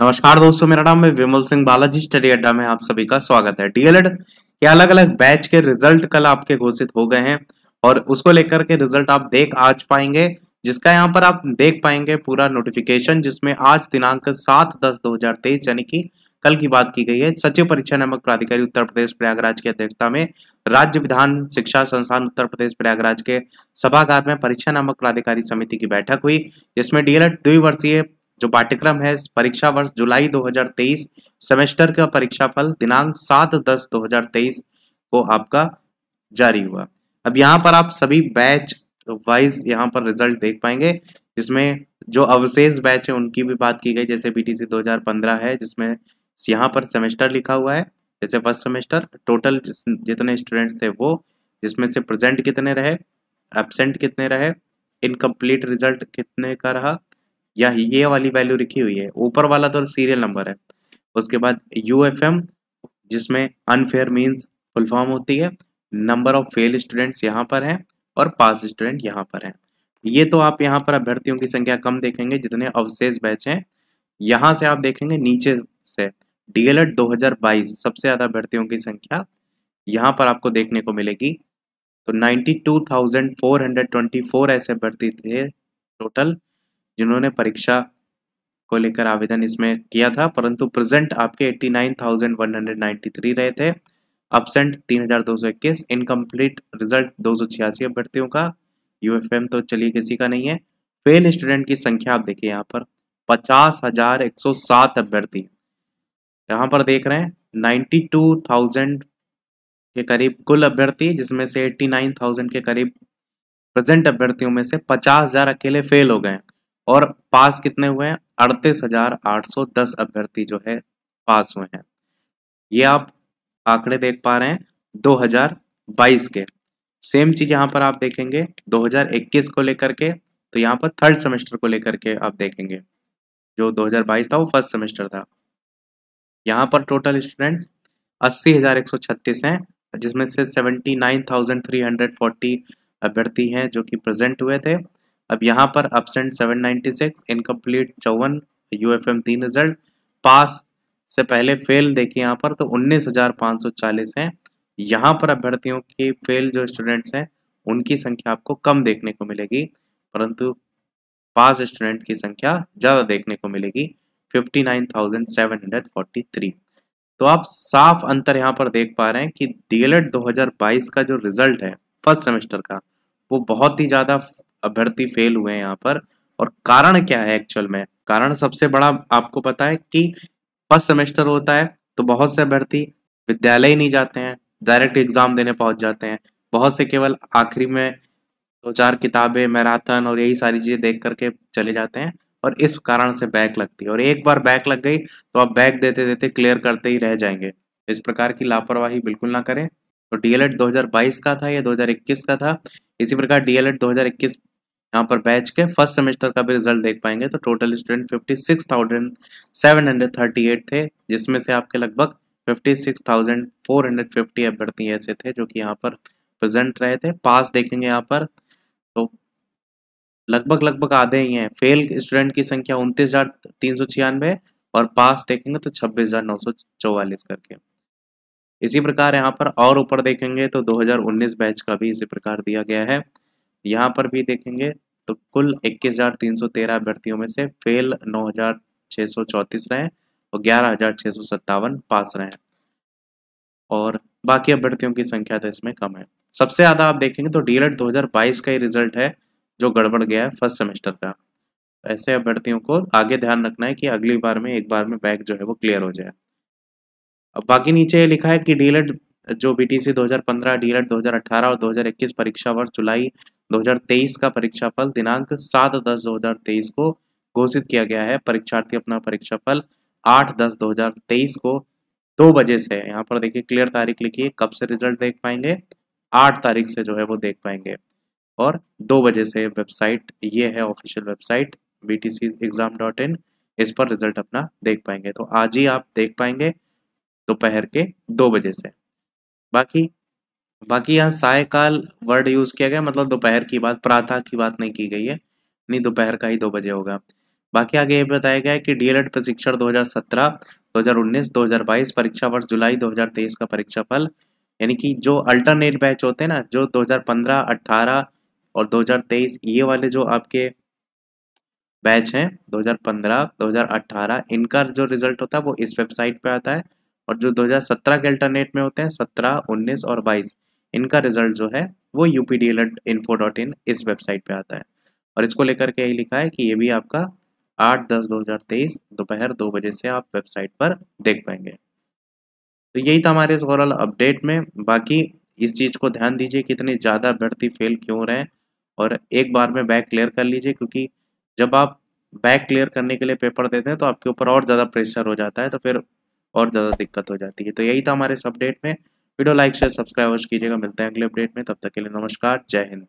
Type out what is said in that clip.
नमस्कार दोस्तों मेरा नाम है विमल सिंह बालाजी स्टडी अड्डा में आप सभी का स्वागत है डीएलएड के अलग अलग बैच के रिजल्ट कल आपके घोषित हो गए हैं और उसको लेकर के रिजल्ट आप देख आज पाएंगे जिसका यहाँ पर आप देख पाएंगे पूरा नोटिफिकेशन जिसमें आज दिनांक सात दस दो हजार तेईस यानी कि कल की बात की गई है सचिव परीक्षा नामक प्राधिकारी उत्तर प्रदेश प्रयागराज की अध्यक्षता में राज्य विधान शिक्षा संस्थान उत्तर प्रदेश प्रयागराज के सभागार में परीक्षा नामक प्राधिकारी समिति की बैठक हुई जिसमें डीएलएड द्विवर्षीय जो पाठ्यक्रम है परीक्षा वर्ष जुलाई 2023 सेमेस्टर का परीक्षा फल दिनांक 7 दस 2023 को आपका जारी हुआ अब यहाँ पर आप सभी बैच वाइज यहाँ पर रिजल्ट देख पाएंगे जिसमें जो अवशेष बैच है उनकी भी बात की गई जैसे बी 2015 है जिसमें यहाँ पर सेमेस्टर लिखा हुआ है जैसे फर्स्ट सेमेस्टर टोटल जितने स्टूडेंट्स थे वो जिसमें से प्रेजेंट कितने रहे एबसेंट कितने रहे इनकम्प्लीट रिजल्ट कितने का रहा या ये वाली वैल्यू लिखी हुई है ऊपर वाला तो सीरियल नंबर है उसके बाद यू एफ एम जिसमें अनफेयर मीन्स फुल फॉर्म होती है नंबर ऑफ फेल स्टूडेंट्स यहाँ पर है और पास स्टूडेंट यहाँ पर है ये तो आप यहाँ पर अभ्यर्थियों की संख्या कम देखेंगे जितने अवशेष बैच हैं यहाँ से आप देखेंगे नीचे से डीएलएड 2022 सबसे ज़्यादा अभ्यर्थियों की संख्या यहाँ पर आपको देखने को मिलेगी तो 92,424 ऐसे अभ्यर्थी थे टोटल जिन्होंने परीक्षा को लेकर आवेदन इसमें किया था परंतु प्रेजेंट आपके 89,193 रहे थे अपसेंट 3,221 इनकम्प्लीट रिजल्ट दो सौ छियासी अभ्यर्थियों का यूएफएम तो चलिए किसी का नहीं है फेल स्टूडेंट की संख्या आप देखिए यहाँ पर पचास हजार एक सौ सात अभ्यर्थी यहाँ पर देख रहे हैं नाइन्टी टू थाउजेंड के करीब कुल अभ्यर्थी जिसमें से एट्टी नाइन थाउजेंड के करीब प्रेजेंट अभ्यर्थियों में से पचास हजार अकेले फेल हो गए हैं और पास कितने हुए हैं अड़तीस हजार आठ सौ दस अभ्यर्थी जो है पास हुए हैं ये आप आंकड़े देख पा रहे हैं 2022 के सेम चीज यहाँ पर आप देखेंगे 2021 को लेकर के तो यहाँ पर थर्ड सेमेस्टर को लेकर के आप देखेंगे जो 2022 था वो फर्स्ट सेमेस्टर था यहाँ पर टोटल स्टूडेंट्स अस्सी हजार एक सौ छत्तीस हैं जिसमें से seventy nine thousand three hundred forty अभ्यर्थी हैं जो कि प्रेजेंट हुए थे अब यहाँ पर अपसेंट 796 इनकम्प्लीट चौवन यू एफ एम तीन रिजल्ट पास से पहले फेल देखिए यहाँ पर तो 19,540 हैं यहाँ पर अभ्यर्थियों की फेल जो स्टूडेंट्स हैं उनकी संख्या आपको कम देखने को मिलेगी परंतु पास स्टूडेंट की संख्या ज़्यादा देखने को मिलेगी 59,743 तो आप साफ अंतर यहाँ पर देख पा रहे हैं कि डीएलएड 2022 e का जो रिजल्ट है फर्स्ट सेमेस्टर का वो बहुत ही ज़्यादा अभ्यर्थी फेल हुए हैं यहाँ पर और कारण क्या है एक्चुअल में कारण सबसे बड़ा आपको पता है कि फर्स्ट सेमेस्टर होता है तो बहुत से अभ्यर्थी विद्यालय ही नहीं जाते हैं डायरेक्ट एग्जाम देने पहुंच जाते हैं बहुत से केवल आखिरी में दो तो चार किताबें मैराथन और यही सारी चीज़ें देख करके चले जाते हैं और इस कारण से बैक लगती है और एक बार बैक लग गई तो आप बैक देते देते क्लियर करते ही रह जाएंगे इस प्रकार की लापरवाही बिल्कुल ना करें तो डीएलएड 2022 e का था या 2021 का था इसी प्रकार डीएलएड e 2021 यहाँ पर बैच के फर्स्ट सेमेस्टर का भी रिजल्ट देख पाएंगे तो total student fifty six thousand seven hundred thirty eight थे जिसमें से आपके लगभग fifty six thousand four hundred fifty अभ्यर्थी ऐसे थे जो कि यहाँ पर प्रेजेंट रहे थे पास देखेंगे यहाँ पर तो लगभग लगभग आधे ही हैं फेल स्टूडेंट की संख्या उनतीस हजार तीन सौ छियानवे और पास देखेंगे तो छब्बीस हजार नौ सौ चौवालीस करके इसी प्रकार यहाँ पर और ऊपर देखेंगे तो दो हजार उन्नीस बैच का भी इसी प्रकार दिया गया है यहाँ पर भी देखेंगे तो कुल 21,313 अभ्यर्थियों में से फेल 9,634 रहे और ग्यारह पास रहे और बाकी अभ्यर्थियों की संख्या तो इसमें कम है सबसे ज़्यादा आप देखेंगे तो डीएलएड 2022 का ही रिजल्ट है जो गड़बड़ गया है फर्स्ट सेमेस्टर का ऐसे अभ्यर्थियों को आगे ध्यान रखना है कि अगली बार में एक बार में बैग जो है वो क्लियर हो जाए अब बाकी नीचे ये लिखा है कि डीएलएड जो बीटीसी 2015, डीएलएड 2018 और 2021 परीक्षा वर्ष जुलाई 2023 का परीक्षा फल दिनांक सात दस 2023 को घोषित किया गया है परीक्षार्थी अपना परीक्षा फल आठ दस 2023 को दो बजे से यहाँ पर देखिए क्लियर तारीख लिखिए कब से रिजल्ट देख पाएंगे आठ तारीख से जो है वो देख पाएंगे और दो बजे से वेबसाइट ये है official website B T C exam dot in इस पर रिजल्ट अपना देख पाएंगे तो आज ही आप देख पाएंगे दोपहर के दो बजे से बाकी बाकी यहाँ सायकाल वर्ड यूज किया गया मतलब दोपहर की बात प्रातः की बात नहीं की गई है नहीं दोपहर का ही दो बजे होगा बाकी आगे ये बताया गया है कि डीएलएड प्रशिक्षण 2017, 2019, 2022 परीक्षा वर्ष जुलाई 2023 का परीक्षा फल यानी कि जो अल्टरनेट बैच होते हैं ना जो 2015, 18 और 2023 ये वाले जो आपके बैच हैं 2015, 2018 इनका जो रिजल्ट होता है वो इस वेबसाइट पे आता है और जो 2017 के अल्टरनेट में होते हैं सत्रह उन्नीस और बाईस इनका रिजल्ट जो है वो U P info dot in इस वेबसाइट पे आता है और इसको लेकर के यही लिखा है कि ये भी आपका आठ दस दो हज़ार तेईस दोपहर दो बजे से आप वेबसाइट पर देख पाएंगे तो यही था हमारे इस ओवरऑल अपडेट में बाकी इस चीज़ को ध्यान दीजिए कितने ज़्यादा अभ्यर्थी फेल क्यों रहे हैं और एक बार में बैक क्लियर कर लीजिए क्योंकि जब आप बैक क्लियर करने के लिए पेपर देते हैं तो आपके ऊपर और ज़्यादा प्रेशर हो जाता है तो फिर और ज़्यादा दिक्कत हो जाती है तो यही था हमारे इस अपडेट में वीडियो लाइक शेयर सब्सक्राइब कीजिएगा मिलते हैं अगले अपडेट में तब तक के लिए नमस्कार जय हिंद